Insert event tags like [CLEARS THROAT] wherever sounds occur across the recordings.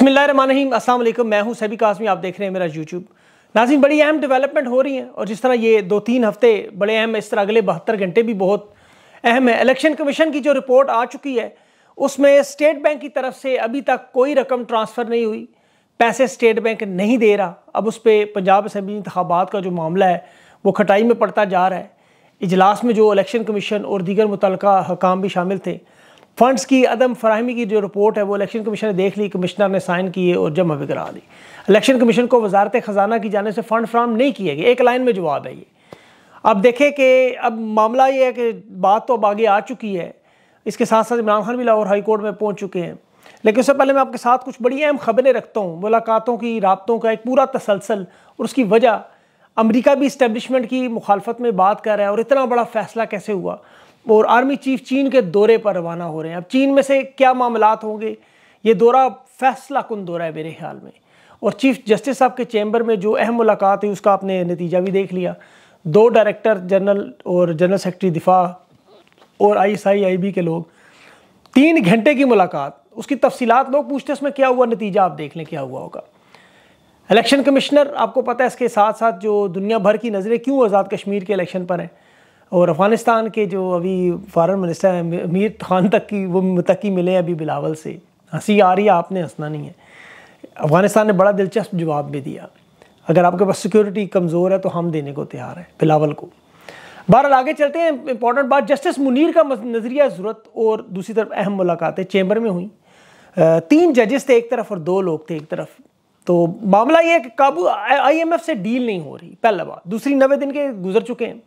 रही असल मैं हूं सभी कासमी आप देख रहे हैं मेरा यूट्यूब नाजिन बड़ी अहम डेवलपमेंट हो रही है और जिस तरह ये दो तीन हफ्ते बड़े अहम इस तरह अगले बहत्तर घंटे भी बहुत अहम है इलेक्शन कमीशन की जो रिपोर्ट आ चुकी है उसमें स्टेट बैंक की तरफ से अभी तक कोई रकम ट्रांसफ़र नहीं हुई पैसे स्टेट बैंक नहीं दे रहा अब उस पर पंजाब असम्बली इंतबात का जो मामला है वो खटाई में पड़ता जा रहा है इजलास में जो इलेक्शन कमीशन और दीगर मुतल हकाम भी शामिल थे फंड्स की अदम फरहमी की जो रिपोर्ट है वो इलेक्शन कमीशन ने देख ली कमिश्नर ने साइन किए और जमा भी करा दी इलेक्शन कमीशन को वजारत ख़जाना की जाने से फ़ंड फ्राहम नहीं किए गए एक लाइन में जवाब है ये अब देखें कि अब मामला ये है कि बात तो अब आगे आ चुकी है इसके साथ साथ इमरान खान भी लाहौर हाई कोर्ट में पहुँच चुके हैं लेकिन उससे पहले मैं आपके साथ कुछ बड़ी अहम खबरें रखता हूँ मुलाकातों की रबतों का एक पूरा तसलसल और उसकी वजह अमरीका भी इस्टेबलिशमेंट की मुखालफत में बात कर रहा है और इतना बड़ा फैसला कैसे हुआ और आर्मी चीफ चीन के दौरे पर रवाना हो रहे हैं अब चीन में से क्या मामला होंगे ये दौरा फैसला कन दौरा है मेरे ख्याल में और चीफ जस्टिस साहब के चैम्बर में जो अहम मुलाकात हुई उसका आपने नतीजा भी देख लिया दो डायरेक्टर जनरल और जनरल सेक्रेटरी दिफा और आई एस आई आई बी के लोग तीन घंटे की मुलाकात उसकी तफसीलात लोग पूछते उसमें क्या हुआ नतीजा आप देख लें क्या हुआ होगा इलेक्शन कमिश्नर आपको पता है इसके साथ साथ जो दुनिया भर की नज़रें क्यों आज़ाद कश्मीर के इलेक्शन पर हैं और अफ़गानिस्तान के जो अभी फ़ारन मिनिस्टर हैं मीर खान तक की वो तकी मिले अभी बिलावल से हंसी आ रही है आपने हंसना नहीं है अफ़गानिस्तान ने बड़ा दिलचस्प जवाब भी दिया अगर आपके पास सिक्योरिटी कमज़ोर है तो हम देने को तैयार हैं बिलावल को बहरहाल आगे चलते हैं इंपॉर्टेंट बात जस्टिस मुनीर का नज़रिया ज़रूरत और दूसरी तरफ अहम मुलाकातें चैम्बर में हुई तीन जजेस थे एक तरफ और दो लोग थे एक तरफ तो मामला ये है कि काबू आईएमएफ से डील नहीं हो रही पहला बात दूसरी नबे दिन के गुजर चुके हैं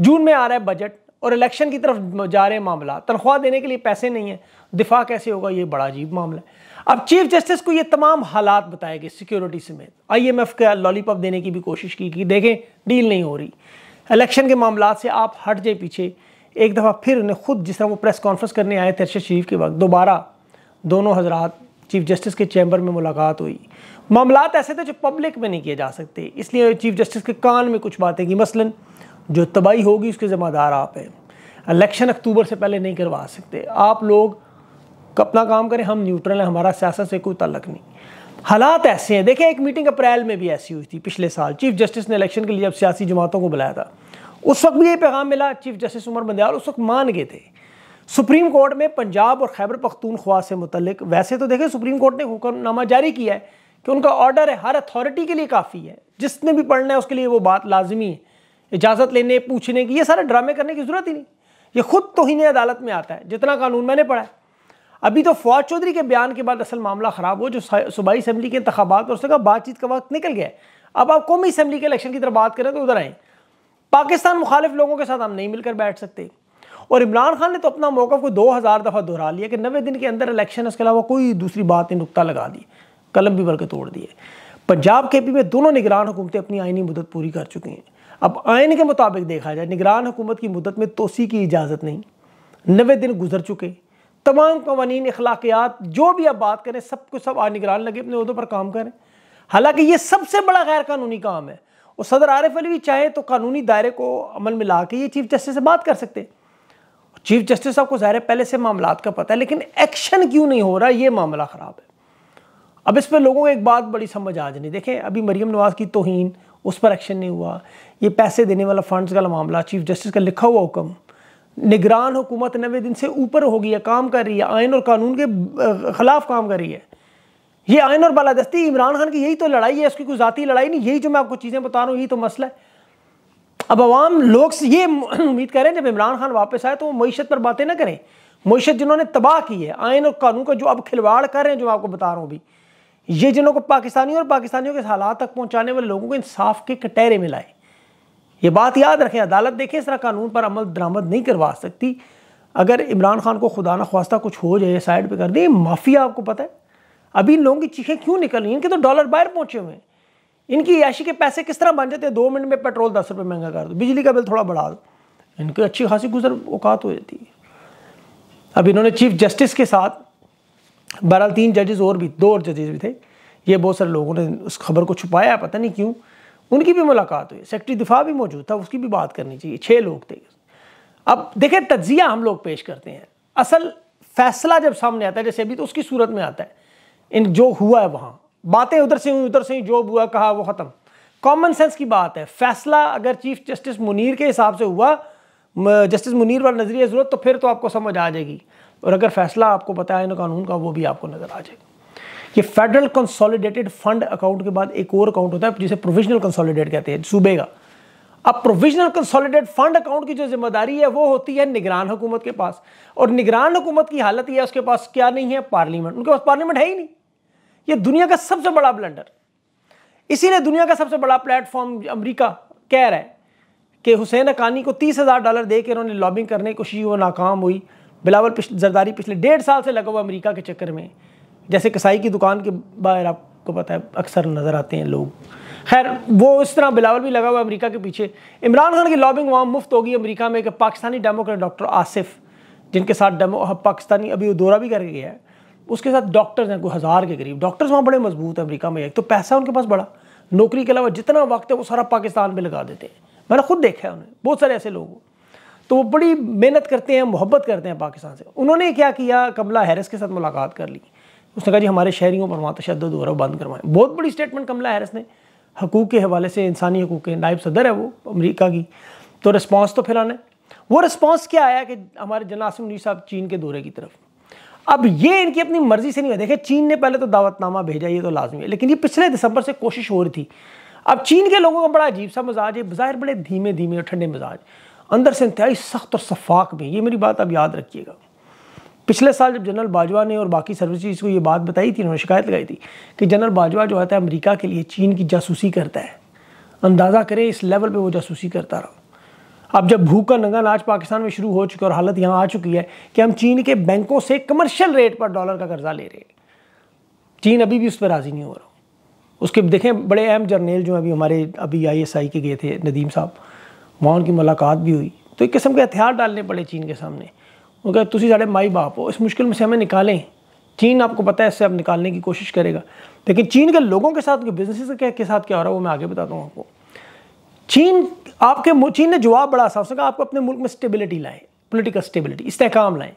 जून में आ रहा है बजट और इलेक्शन की तरफ जा रहे हैं मामला तनख्वाह देने के लिए पैसे नहीं है दिफा कैसे होगा ये बड़ा अजीब मामला है अब चीफ जस्टिस को ये तमाम हालात बताए गए सिक्योरिटी समेत आईएमएफ का लॉलीपॉप देने की भी कोशिश की कि देखें डील नहीं हो रही इलेक्शन के मामला से आप हट जाए पीछे एक दफ़ा फिर उन्हें खुद जिस तरह वो प्रेस कॉन्फ्रेंस करने आए थे अरशद शरीफ के वक्त दोबारा दोनों हजरात चीफ जस्टिस के चैम्बर में मुलाकात हुई मामला ऐसे थे जो पब्लिक में नहीं किए जा सकते इसलिए चीफ जस्टिस के कान में कुछ बातें की मसलन जो तबाही होगी उसके ज़िम्मेदार आप हैं इलेक्शन अक्टूबर से पहले नहीं करवा सकते आप लोग अपना काम करें हम न्यूट्रल हैं हमारा सियासत से कोई तलक नहीं हालात ऐसे हैं देखिए एक मीटिंग अप्रैल में भी ऐसी हुई थी पिछले साल चीफ जस्टिस ने इलेक्शन के लिए अब सियासी जमातों को बुलाया था उस वक्त भी ये पैगाम मिला चीफ जस्टिस उमर बंदयाल उस वक्त मान गए थे सुप्रीम कोर्ट में पंजाब और खैबर पख्तूनख्वा से मुतलक वैसे तो देखें सुप्रीम कोर्ट ने हुक्मनामा जारी किया है कि उनका ऑर्डर है हर अथॉरिटी के लिए काफ़ी है जिसने भी पढ़ना है उसके लिए वो बात लाजमी है इजाज़त लेने पूछने की ये सारे ड्रामे करने की ज़रूरत ही नहीं ये खुद नहीं अदालत में आता है जितना कानून मैंने पढ़ा है अभी तो फवाद चौधरी के बयान के बाद असल मामला ख़राब हो जो सूबाई असम्बली के इंतबात और उसका बातचीत का वक्त निकल गया अब आप कौमी असम्बली के इलेक्शन की तरफ बात करें तो उधर आएँ पाकिस्तान मुखालिफ लोगों के साथ हम नहीं मिलकर बैठ सकते और इमरान खान ने तो अपना मौका को दो हज़ार दफ़ा दोहरा लिया कि नवे दिन के अंदर इलेक्शन इसके अलावा कोई दूसरी बात नहीं नुकता लगा दी कलम भी भर के तोड़ दिए पंजाब के पी में दोनों निगरान हुकूमतें अपनी आइनी मदद पूरी कर चुकी हैं अब आयन के मुताबिक देखा जाए निगरान हुकूमत की मुदत में तोसी की इजाज़त नहीं नवे दिन गुजर चुके तमाम कवानीन अखलाकियात जो भी आप बात करें सब कुछ सब आज निगरान लगे अपने उहदों पर काम करें हालांकि ये सबसे बड़ा गैर कानूनी काम है और सदर आरिफ अली भी चाहे तो कानूनी दायरे को अमल में ला के ये चीफ जस्टिस से बात कर सकते चीफ जस्टिस साहब को ज़ाहिर पहले से मामला का पता है लेकिन एक्शन क्यों नहीं हो रहा ये मामला ख़राब है अब इस पर लोगों को एक बात बड़ी समझ आ जानी देखें अभी मरीम नवाज़ की तोहन उस पर एक्शन नहीं हुआ ये पैसे देने वाला फंड्स का मामला चीफ जस्टिस का लिखा हुआ हुक्म निगरान हुकूमत नवे दिन से ऊपर हो गई है काम कर रही है आयन और कानून के खिलाफ काम कर रही है ये आयन और बालादस्ती इमरान खान की यही तो लड़ाई है उसकी कोई ज़ाती लड़ाई नहीं यही जो मैं आपको चीज़ें बता रहा हूँ यही तो मसला है अब आवाम लोग से ये [CLEARS THROAT] उम्मीद करें जब इमरान खान वापस आए तो वो मीशत पर बातें ना करें मीशत जिन्होंने तबाह की है आयन और कानून का जो अब खिलवाड़ कर रहे हैं जो मैं आपको बता रहा हूँ अभी ये जिन लोगों को पाकिस्तानी और पाकिस्तानियों के हालात तक पहुंचाने वाले लोगों को इंसाफ के कटहरे में लाए ये बात याद रखें अदालत देखें इस तरह कानून पर अमल दरामद नहीं करवा सकती अगर इमरान खान को खुदा ना खास्ता कुछ हो जाए साइड पर कर दें माफिया आपको पता है अभी इन लोगों की चीखें क्यों निकल रही इनके तो डॉलर बाहर पहुंचे हुए हैं इनकी याशी के पैसे किस तरह बन जाते हैं दो मिनट में पेट्रोल दस रुपये महंगा कर दो बिजली का बिल थोड़ा बढ़ा दो इनकी अच्छी खासी गुजर औकात हो जाती है अब इन्होंने चीफ जस्टिस के साथ बहरहाल तीन जजेज और भी दो और जजेज भी थे ये बहुत सारे लोगों ने उस खबर को छुपाया पता नहीं क्यों उनकी भी मुलाकात हुई सेक्रेटरी दिफा भी मौजूद था उसकी भी बात करनी चाहिए छः लोग थे अब देखें तजिया हम लोग पेश करते हैं असल फैसला जब सामने आता है जैसे अभी तो उसकी सूरत में आता है इन जो हुआ है वहाँ बातें उधर से हुई उधर से हुई जो हुआ कहा वो ख़त्म कॉमन सेंस की बात है फैसला अगर चीफ जस्टिस मुनीर के हिसाब से हुआ जस्टिस मुनीर पर नज़रिया ज़रूरत तो फिर तो आपको समझ आ जाएगी और अगर फैसला आपको पता है ना कानून का वो भी आपको नजर आ जाएगा ये फेडरल कंसोलिडेटेड फंड अकाउंट के बाद एक और अकाउंट होता है जिसे प्रोविजनल कंसोलिडेट कहते हैं सूबे का अब प्रोविजनल कंसोलिडेट फंड अकाउंट की जो जिम्मेदारी है वो होती है निगरान हुकूमत के पास और निगरान हुकूमत की हालत यह है उसके पास क्या नहीं है पार्लियामेंट उनके पास पार्लियामेंट है ही नहीं ये दुनिया का सबसे बड़ा ब्लंडर इसीलिए दुनिया का सबसे बड़ा प्लेटफॉर्म अमरीका कह रहा है कि हुसैन अकानी को तीस हज़ार डॉलर देकर उन्होंने लॉबिंग करने की कोशिश वो नाकाम हुई बिलावल पिछ, जरदारी पिछले डेढ़ साल से लगा हुआ अमेरिका के चक्कर में जैसे कसाई की दुकान के बाहर आपको पता है अक्सर नज़र आते हैं लोग खैर वो इस तरह बिलावल भी लगा हुआ अमेरिका के पीछे इमरान खान की लॉबिंग वहाँ मुफ्त होगी अमेरिका में एक पाकिस्तानी डेमोक्रेट डॉक्टर आसिफ जिनके साथ डेमो हाँ, पाकिस्तानी अभी वो दौरा भी करके गया है उसके साथ डॉक्टर्स हैं कोई हज़ार के करीब डॉक्टर्स वहाँ बड़े मजबूत हैं अमरीका में एक तो पैसा उनके पास बड़ा नौकरी के अलावा जितना वक्त है वो सारा पाकिस्तान में लगा देते हैं मैंने खुद देखा है उन्हें बहुत सारे ऐसे लोग तो वो बड़ी मेहनत करते हैं मोहब्बत करते हैं पाकिस्तान से उन्होंने क्या किया कमला हैरिस के साथ मुलाकात कर ली उसने कहा जी हमारे शहरीों पर वहाँ तशद और बंद करवाएं बहुत बड़ी स्टेटमेंट कमला हैरिस ने हकूक़ के हवाले से इंसानी हकूक़ के नायब सदर है वो अमरीका की तो रिस्पॉन्स तो फिर आने वो रिस्पॉन्स क्या आया कि हमारे जनासिम नूर साहब चीन के दौरे की तरफ अब ये इनकी अपनी मर्जी से नहीं हुआ देखे चीन ने पहले तो दावतनामा भेजा ये तो लाजमी है लेकिन ये पिछले दिसंबर से कोशिश हो रही थी अब चीन के लोगों का बड़ा अजीब सा मिजाज है बाहर बड़े धीमे धीमे और ठंडे मिजाज अंदर से इंतहाई सख्त और शफाक में ये मेरी बात आप याद रखिएगा पिछले साल जब जनरल बाजवा ने और बाकी सर्विसज को ये बात बताई थी उन्होंने शिकायत लगाई थी कि जनरल बाजवा जो आता है अमेरिका के लिए चीन की जासूसी करता है अंदाज़ा करें इस लेवल पे वो जासूसी करता रहा अब जब भूख का नंगा नाच पाकिस्तान में शुरू हो चुका और हालत यहाँ आ चुकी है कि हम चीन के बैंकों से कमर्शियल रेट पर डॉलर का कर्जा ले रहे हैं चीन अभी भी उस पर राज़ी नहीं हो रहा उसके देखें बड़े अहम जर्नेल जो अभी हमारे अभी आई के गए थे नदीम साहब वहाँ उनकी मुलाकात भी हुई तो एक किस्म के हथियार डालने पड़े चीन के सामने कहते तुम साढ़े माई बाप हो इस मुश्किल में से हमें निकालें चीन आपको पता है इससे अब निकालने की कोशिश करेगा लेकिन चीन के लोगों के साथ बिजनेस के, के साथ क्या हो रहा है वो मैं आगे बताता हूँ आपको चीन आपके चीन ने जवाब बड़ा आसान उसने आपको अपने मुल्क में स्टेबिलिटी लाएँ पोलिटिकल स्टेबिलिटी इस्तेकाम लाएँ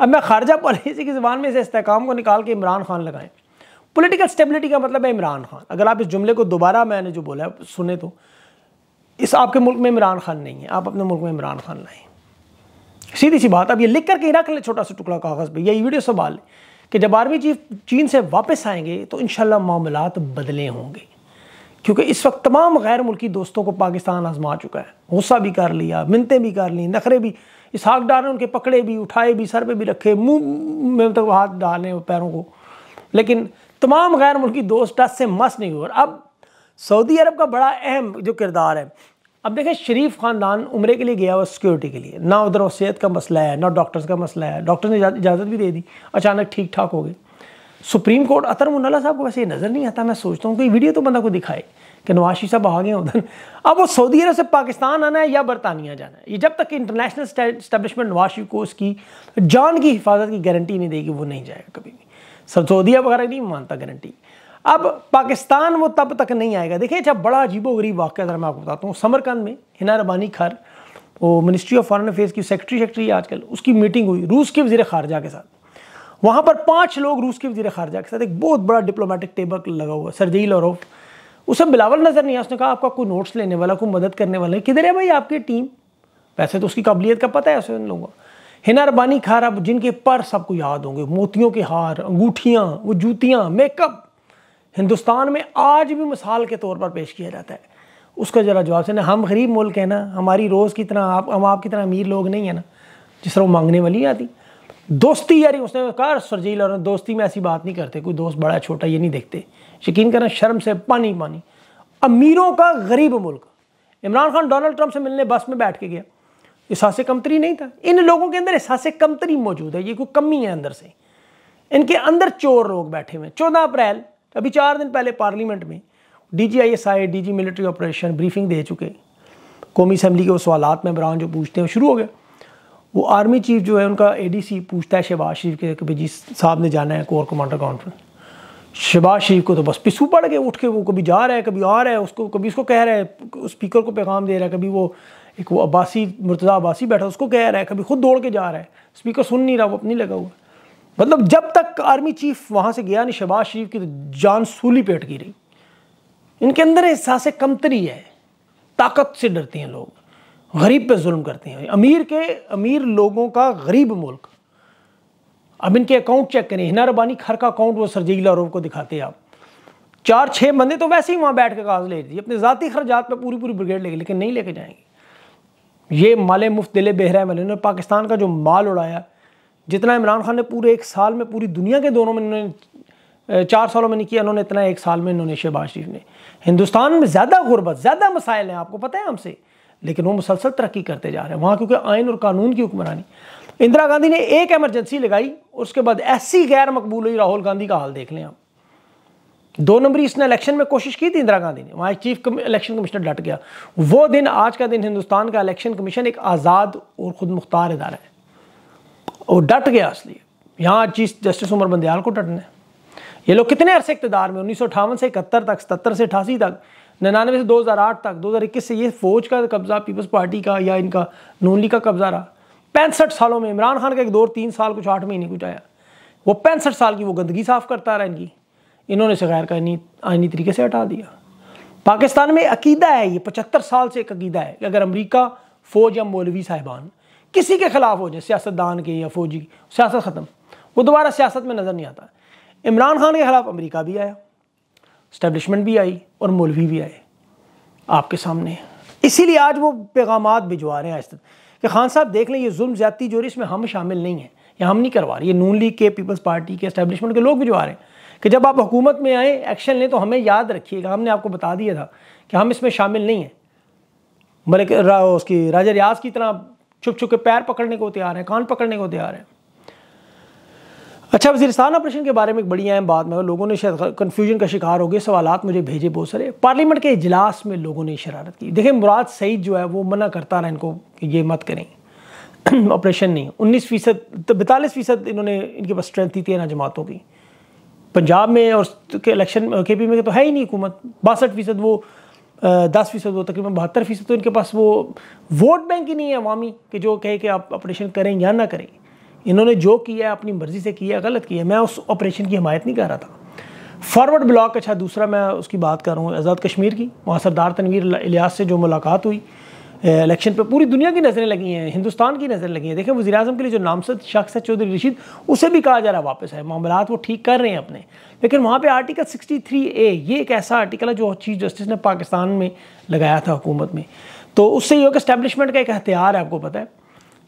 अब मैं खारजा पॉलिसी की ज़बान में इसे इस्तेकाम को निकाल के इमरान खान लगाएं पॉलिटिकल स्टेबिलिटी का मतलब है इमरान खान अगर आप इस जुमले को दोबारा मैंने जो बोला सुने तो इस आपके मुल्क में इमरान खान नहीं है आप अपने मुल्क में इमरान खान लाएँ सीधी सी बात अब ये लिख करके रख लें छोटा सा टुकड़ा कागज़ पर यही वीडियो संभाल लें कि जब आर्मी चीफ चीन से वापस आएंगे तो इन मामला बदले होंगे क्योंकि इस वक्त तमाम गैर मुल्की दोस्तों को पाकिस्तान आजमा चुका है गुस्सा भी कर लिया मिनतें भी कर ली नखरे भी इस हाक डालें उनके पकड़े भी उठाए भी सर पे भी रखे मुंह में तो हाथ डालें पैरों को लेकिन तमाम गैर मुल्की दोस्त टस से मस नहीं हुए अब सऊदी अरब का बड़ा अहम जो किरदार है अब देखें शरीफ ख़ानदान उम्र के लिए गया हुआ सिक्योरिटी के लिए ना उधर वसीयत का मसला है ना डॉक्टर्स का मसला है डॉक्टर ने इजाज़त भी दे दी अचानक ठीक ठाक हो गए सुप्रीम कोर्ट अतर मुन्ला साहब को वैसे ये नज़र नहीं आता मैं सोचता हूँ कोई वीडियो तो बंदा को दिखाए कि नवाशी साहब आ गए उधर अब वो सऊदी अरब से पाकिस्तान आना है या बरतानिया जाना है ये जब तक इंटरनेशनल स्टैब्लिशमेंट नवाशी को उसकी जान की हिफाजत की गारंटी नहीं देगी वो नहीं जाएगा कभी भी सऊदी अरब वगैरह नहीं मानता गारंटी अब पाकिस्तान वो तब तक नहीं आएगा देखिए अच्छा बड़ा गरीब वाक्य अगर मैं आपको बताता हूँ समरकंद में हिना रबानी खर वो मिनिस्ट्री ऑफ फॉरन अफेयर्स की सेक्रेटरी सेक्रेटरी आजकल उसकी मीटिंग हुई रूस के वजीर खारजा के साथ वहाँ पर पाँच लोग रूस के वजीर खारजा के साथ एक बहुत बड़ा डिप्लोमेटिक टेबल लगा हुआ सरजई और उसे बिलावल नज़र नहीं आया उसने कहा आपका कोई नोट्स लेने वाला कोई मदद करने वाला किधर है भाई आपकी टीम वैसे तो उसकी काबिलियत का पता है ऐसे उन लोगों हिना रबानी खार अब जिनके पर्स आपको याद होंगे मोतियों के हार अंगूठियाँ वो जूतियाँ मेकअप हिंदुस्तान में आज भी मिसाल के तौर पर पेश किया जाता है उसका ज़रा जवाब से ना हम गरीब मुल्क हैं ना हमारी रोज़ की तरह आप हम आपकी तरह अमीर लोग नहीं है ना जिस तरह वो मांगने वाली आती दोस्ती यारी उसने कहा सरजील और दोस्ती में ऐसी बात नहीं करते कोई दोस्त बड़ा छोटा ये नहीं देखते यकीन करें शर्म से पानी पानी अमीरों का गरीब मुल्क इमरान खान डोनाल्ड ट्रंप से मिलने बस में बैठ के गया एहसास कमतरी नहीं था इन लोगों के अंदर एहसास कमतरी मौजूद है ये कोई कमी है अंदर से इनके अंदर चोर लोग बैठे हुए चौदह अप्रैल अभी चार दिन पहले पार्लियामेंट में D G I S I D G military operation briefing दे चुके कौमी असम्बली के वो सवालत में बरान जो पूछते हैं शुरू हो गया वो आर्मी चीफ जो है उनका ए डी सी पूछता है शहबाज शरीफ के भाई जी साहब ने जाना है core commander conference Shehbaz Sharif को तो बस पिसू पड़ गए उठ के वो कभी जा रहा है कभी आ रहा है उसको कभी उसको कह रहा है स्पीकर को पैगाम दे रहा है कभी वो एक वो अब्बासी मुर्तज़ा अब्बासी बैठा उसको कह रहा है कभी खुद दौड़ के जा रहा है स्पीकर सुन नहीं रहा वो अपनी लगा हुआ मतलब जब तक आर्मी चीफ वहाँ से गया नहीं शहबाज शरीफ की तो जान सूली पेट की रही इनके अंदर एहसास कमतरी है ताकत से डरते हैं लोग गरीब पे जुल्म करते हैं अमीर के अमीर लोगों का गरीब मुल्क अब इनके अकाउंट चेक करें हिना रबानी खर का अकाउंट वो सरजीला रोह को दिखाते हैं आप चार छः बंदे तो वैसे ही वहाँ बैठ के कागज ले दी अपने ज़ाती खर्जात पर पूरी पूरी ब्रिगेड लेके लेकिन नहीं लेके जाएंगे ये माले मुफ्त दिले बहरा है पाकिस्तान का जो माल उड़ाया जितना इमरान खान ने पूरे एक साल में पूरी दुनिया के दोनों में चार सालों में नहीं किया उन्होंने इतना एक साल में इन्होंने शहबाज शरीफ ने हिंदुस्तान में ज़्यादा गुर्बत ज़्यादा मसाइल हैं आपको पता है हमसे लेकिन वो मुसलसल तरक्की करते जा रहे हैं वहाँ क्योंकि आइन और कानून की हुक्मरानी इंदिरा गांधी ने एक एमरजेंसी लगाई उसके बाद ऐसी गैर मकबूल हुई राहुल गांधी का हाल देख लें आप दो नंबरी इसने इलेक्शन में कोशिश की थी इंदिरा गांधी ने वहाँ एक चीफ इलेक्शन कमिश्नर डट गया वो दिन आज का दिन हिंदुस्तान का इलेक्शन कमीशन एक आज़ाद और ख़ुद मुख्तार इदारा है वो डट गया इसलिए यहाँ चीफ जस्टिस उमर बंदयाल को डटने ये लोग कितने अरसे इकतदार में उन्नीस से इकहत्तर तक सतर से अठासी तक निन्यानवे से 2008 तक 2021 से ये फौज का कब्ज़ा पीपल्स पार्टी का या इनका नूनली का कब्ज़ा रहा पैंसठ सालों में इमरान खान का एक दौर तीन साल कुछ आठ महीने कुछ आया वो पैंसठ साल की वो गंदगी साफ़ करता रहा इनकी इन्होंने इसे गैर कानी आइनी तरीके से हटा दिया पाकिस्तान में अकीदा है ये पचहत्तर साल से एक अकीदा है कि अगर अमरीका फौज या मौलवी साहिबान किसी के खिलाफ हो जाए सियासतदान के या फौजी की सियासत ख़त्म वो दोबारा सियासत में नज़र नहीं आता इमरान खान के खिलाफ अमेरिका भी आया स्टैब्लिशमेंट भी आई और मौलवी भी आए आपके सामने इसीलिए आज वो पैगाम भिजवा रहे हैं आज तक कि खान साहब देख लें ये जुल्म ज्यादा जो इसमें हम शामिल नहीं हैं या हम नहीं करवा रहे ये नून लीग के पीपल्स पार्टी के इस्टेब्लिशमेंट के लोग भिजवा रहे हैं कि जब आप हुकूमत में आए एक्शन लें तो हमें याद रखिएगा हमने आपको बता दिया था कि हम इसमें शामिल नहीं हैं बल्कि रा, उसकी राजा रियाज की तरह छुप छुप के पैर पकड़ने को तैयार हैं कान पकड़ने को तैयार हैं अच्छा वजीरस्तान ऑपरेशन के बारे में एक बड़ी अहम बात में लोगों ने शायद कन्फ्यूजन का शिकार हो गया सवाल मुझे भेजे बहुत सारे पार्लियामेंट के इजलास में लोगों ने शरारत की देखिए मुराद सईद जो है वो मना करता रहा इनको कि ये मत करें ऑपरेशन [CLEARS THROAT] नहीं उन्नीस फीसद तो बैतालीस फीसद इन्होंने इनके पास स्ट्रेंथ थी तेरह जमातों की पंजाब में और के इलेक्शन के पी में तो है ही नहीं हुकूमत बासठ फीसद वो दस फीसद वो तकरीबन बहत्तर फीसद तो इनके पास वो वोट बैंक ही नहीं है अवामी कि जो कहे कि आप ऑपरेशन करें या ना करें इन्होंने जो किया अपनी मर्ज़ी से किया गलत किया मैं उस ऑपरेशन की हमायत नहीं कर रहा था फॉरवर्ड ब्लॉक अच्छा दूसरा मैं उसकी बात कर रहा हूँ आज़ाद कश्मीर की वहाँ सरदार तनवीर इलियास से जो मुलाकात हुई इलेक्शन पर पूरी दुनिया की नज़रें लगी हैं हिंदुस्तान की नज़रें लगी हैं देखें वजी अजम के लिए जो नामसद शख्स है चौधरी रशीद उसे भी कहा जा रहा वापस है मामला वो ठीक कर रहे हैं अपने लेकिन वहाँ पर आर्टिकल सिक्सटी थ्री ए ये एक ऐसा आर्टिकल है जो चीफ जस्टिस ने पाकिस्तान में लगाया था हुकूमत में तो उससे योग इस्टेबलिशमेंट का एक हथियार है आपको पता है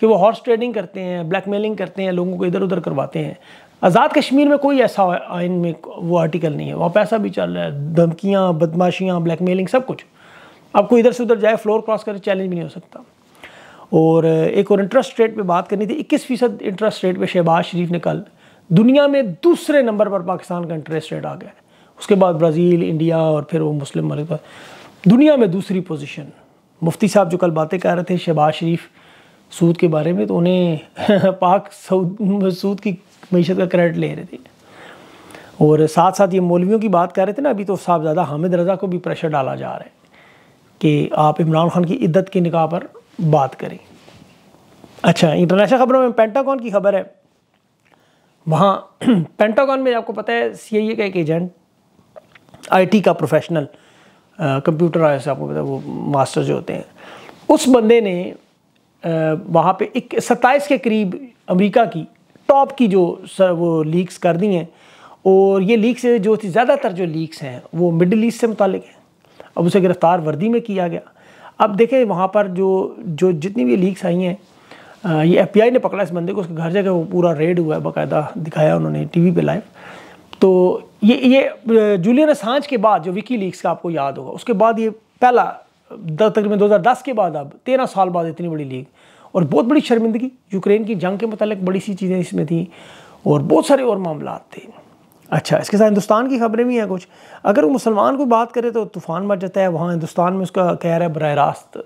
कि वो हॉर्स ट्रेडिंग करते हैं ब्लैकमेलिंग करते हैं लोगों को इधर उधर करवाते हैं आज़ाद कश्मीर में कोई ऐसा आइन में वो आर्टिकल नहीं है वहाँ पैसा भी चल रहा है धमकियाँ बदमाशियाँ ब्लैक मेलिंग सब कुछ आपको इधर से उधर जाए फ्लोर क्रॉस करे चैलेंज भी नहीं हो सकता और एक और इंटरेस्ट रेट पे बात करनी थी इक्कीस फीसद इंटरेस्ट रेट पे शहबाज शरीफ ने कल दुनिया में दूसरे नंबर पर पाकिस्तान का इंटरेस्ट रेट आ गया उसके बाद ब्राज़ील इंडिया और फिर वो मुस्लिम मलिक दुनिया में दूसरी पोजीशन मुफ्ती साहब जो कल बातें कर रहे थे शहबाज शरीफ सूद के बारे में तो उन्हें [LAUGHS] पाक सऊद सूद की मीशत का क्रेडिट ले रहे थे और साथ साथ ये मौलवियों की बात कर रहे थे ना अभी तो साहबजादा हामिद रज़ा को भी प्रेशर डाला जा रहा है कि आप इमरान खान की इद्दत की निकाह पर बात करें अच्छा इंटरनेशनल खबरों में पेंटागॉन की खबर है वहाँ पेंटागॉन [CLEARS THROAT] में आपको पता है सी आई ए का एक एजेंट आईटी का प्रोफेशनल कंप्यूटर आया से आपको पता है वो मास्टर जो होते हैं उस बंदे ने आ, वहाँ पे एक सत्ताईस के करीब अमेरिका की टॉप की जो सर वो लीक्स कर दी हैं और ये लीक्स जो ज़्यादातर जो लीक्स हैं वो मिडल ईस्ट से मुतल हैं अब उसे गिरफ्तार वर्दी में किया गया अब देखें वहाँ पर जो जो जितनी भी लीक्स आई हैं ये आई ने पकड़ा इस बंदे को उसके घर जाकर वो पूरा रेड हुआ है बाकायदा दिखाया उन्होंने टीवी पे लाइव तो ये ये जूलियन सांझ के बाद जो विकी लीक्स का आपको याद होगा उसके बाद ये पहला तकरीबन 2010 के बाद अब तेरह साल बाद इतनी बड़ी लीग और बहुत बड़ी शर्मिंदगी यूक्रेन की जंग के मतलब बड़ी सी चीज़ें इसमें थी और बहुत सारे और मामला थे अच्छा इसके साथ हिंदुस्तान की खबरें भी हैं कुछ अगर वो मुसलमान को बात करें तो तूफ़ान मच जाता है वहाँ हिंदुस्तान में उसका कह रहा है बर रास्त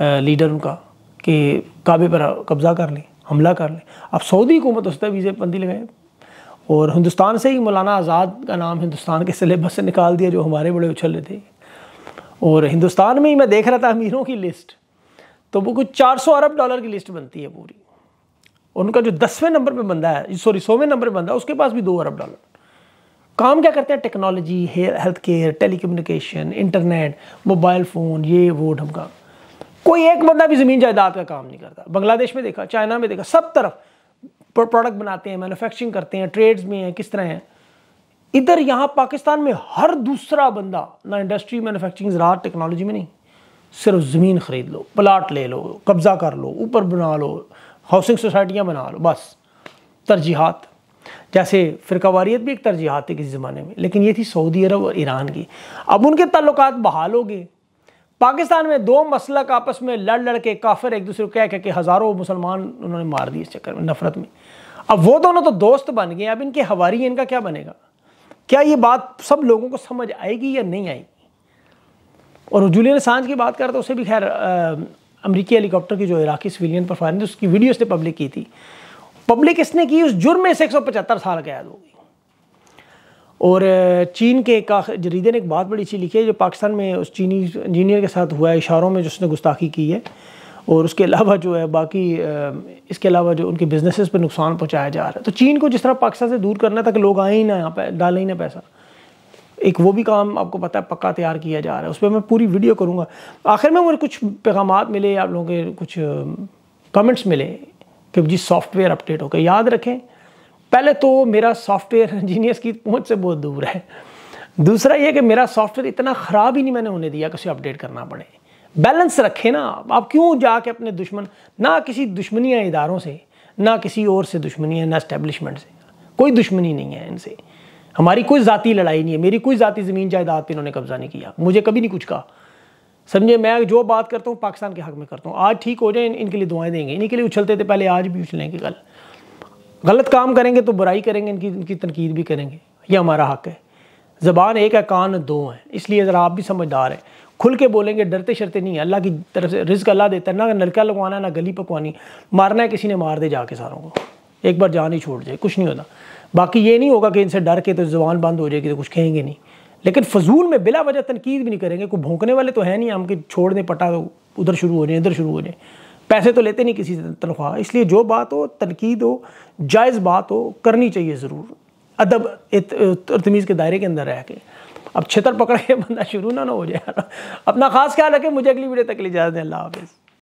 लीडर उनका कि काबे पर कब्ज़ा कर लें हमला कर लें अब सऊदी हुकूमत उस वीज़े बंदी लगाए और हिंदुस्तान से ही मौलाना आज़ाद का नाम हिंदुस्तान के सिलेबस से निकाल दिया जो हमारे बड़े उछल रहे थे और हिंदुस्तान में ही मैं देख रहा था अमीरों की लिस्ट तो वो कुछ 400 अरब डॉलर की लिस्ट बनती है पूरी और उनका जो दसवें नंबर पे बंदा है सॉरी सौवें नंबर पे बंदा है उसके पास भी दो अरब डॉलर काम क्या करते हैं technology health care telecommunication internet mobile phone ये वो ढमका कोई एक बंदा भी ज़मीन जायदाद का काम नहीं करता बांग्लादेश में देखा चाइना में देखा सब तरफ प्रोडक्ट बनाते हैं मैन्युफैक्चरिंग करते हैं ट्रेड्स में हैं किस तरह हैं इधर यहाँ पाकिस्तान में हर दूसरा बंदा ना इंडस्ट्री मैनुफेक्चरिंग ज़रात टेक्नोलॉजी में नहीं सिर्फ ज़मीन ख़रीद लो प्लाट ले लो कब्ज़ा कर लो ऊपर बना लो हाउसिंग सोसाइटियाँ बना लो बस तरजीहत जैसे फ़िरकावारीत भी एक तरजीहत थी किसी ज़माने में लेकिन ये थी सऊदी अरब और ईरान की अब उनके तल्लक बहाल हो गए पाकिस्तान में दो मसलक आपस में लड़ लड़ के काफिर एक दूसरे को कह कह के हज़ारों मुसलमान उन्होंने मार दिए इस चक्कर में नफरत में अब वो दोनों तो दोस्त बन गए अब इनके हवारी इनका क्या बनेगा क्या ये बात सब लोगों को समझ आएगी या नहीं आएगी और जूलियन सांझ की बात करें तो उसे भी खैर अमरीकी हेलीकॉप्टर की जो इराकी सिविलियन पर फायर उसकी वीडियो उसने पब्लिक की थी पब्लिक इसने की उस जुर्म में से एक साल कैद हो गई और चीन के एक जरीदे ने एक बात बड़ी अच्छी लिखी है जो पाकिस्तान में उस चीनी इंजीनियर के साथ हुआ है इशारों में जिसने गुस्ताखी की है और उसके अलावा जो है बाकी इसके अलावा जो उनके बिजनेसेस पर नुकसान पहुंचाया जा रहा है तो चीन को जिस तरह पाकिस्तान से दूर करना था कि लोग आए ही ना यहाँ पर डालें ही ना पैसा एक वो भी काम आपको पता है पक्का तैयार किया जा रहा है उस पर मैं पूरी वीडियो करूँगा आखिर में मुझे कुछ पैगाम मिले आप लोगों के कुछ कमेंट्स मिले क्योंकि सॉफ्टवेयर अपडेट हो गया याद रखें पहले तो मेरा सॉफ्टवेयर इंजीनियर्स [LAUGHS] की पहुंच से बहुत दूर है दूसरा ये कि मेरा सॉफ्टवेयर इतना ख़राब ही नहीं मैंने होने दिया कि उसे अपडेट करना पड़े बैलेंस रखें ना आप क्यों जाके अपने दुश्मन ना किसी दुश्मनी है इदारों से ना किसी और से दुश्मनी है ना इस्टेब्लिशमेंट से कोई दुश्मनी नहीं है इनसे हमारी कोई ज़ाती लड़ाई नहीं है मेरी कोई ज़ाती ज़मीन जायदाद पर इन्होंने कब्ज़ा नहीं किया मुझे कभी नहीं कुछ कहा समझे मैं जो बात करता हूँ पाकिस्तान के हक में करता हूँ आज ठीक हो जाए इन, इनके लिए दुआएं देंगे इन्हीं के लिए उछलते थे पहले आज भी उछलेंगे कल गलत काम करेंगे तो बुराई करेंगे इनकी इनकी तनकीद भी करेंगे ये हमारा हक है ज़बान एक है कान दो हैं इसलिए ज़रा आप भी समझदार हैं खुल के बोलेंगे डरते शरते नहीं है अल्लाह की तरफ से रिज्क अल्लाह देता है ना नलका लगवाना ना गली पकवानी मारना है किसी ने मार दे जाके सारों को एक बार जान ही छोड़ जाए कुछ नहीं होता बाकी ये नहीं होगा कि इनसे डर के तो ज़बान बंद हो जाएगी तो कुछ कहेंगे नहीं लेकिन फजूल में बिला वजह तनकीद भी नहीं करेंगे कोई भोंकने वाले तो है नहीं हम कि छोड़ दें पटा उधर शुरू हो जाए इधर शुरू हो जाए पैसे तो लेते नहीं किसी से तनख्वाह इसलिए जो बात हो तनकीद हो जायज़ बात हो करनी चाहिए ज़रूर अदब तरतमीज़ के दायरे के अंदर रह के अब छितर पकड़ के [LAUGHS] बंदा शुरू ना ना हो जाए अपना खास ख्याल रखें मुझे अगली वीडियो तक ले जाते हैं अल्लाह हाफिज़